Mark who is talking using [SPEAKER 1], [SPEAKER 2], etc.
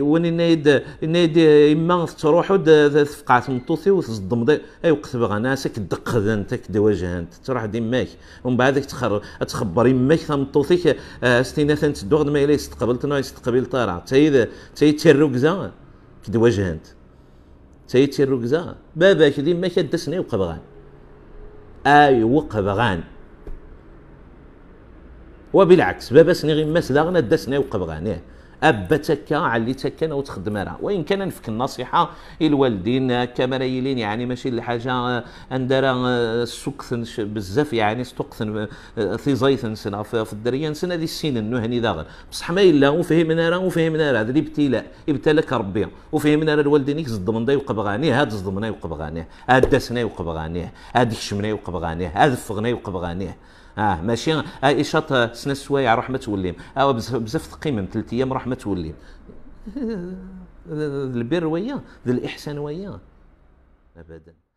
[SPEAKER 1] وني نايد نايد اما تروحو تفقع تنطوثي وتزدم اي أيوة، وقت بغا ناسك دق ذنتك كدواجه تروح ديماك ومن بعد تخر تخبر يماك تنطوثيك آه، ستينا ثان غد ما يلا يستقبل تنو يستقبل طارع تايد تايد تيروكزا كدواجه انت تايد تيروكزا باباك ديماك دسني وقبغان اي أيوة، وقبغان وبالعكس بابا سني غير ماس دسني وقبغان ايه ابتك علي علتك وتخدم راه وان كان نفك النصيحه الوالدين كما رايلين يعني ماشي الحاجه اندرا السكثن بزاف يعني ستقثن في زيثن سنا في الدريان سنا دي السين هني داغر بصح ما الا وفهمنا راه وفهمنا راه هذا الابتلاء ابتلاك ربي وفهمنا راه الوالدين يك دا يوقب غانيه هاد زدمنا يوقب غانيه هاد داسنا يوقب غانيه هاد كشمنا يوقب غانيه هاد فغنا يوقب غانيه اه ماشي اه اشاط سنا سوايع راح ما توليم اه بزاف تقيمم ثلاث ايام راح ما توليم البر ويا ذا الاحسان ويا ابدا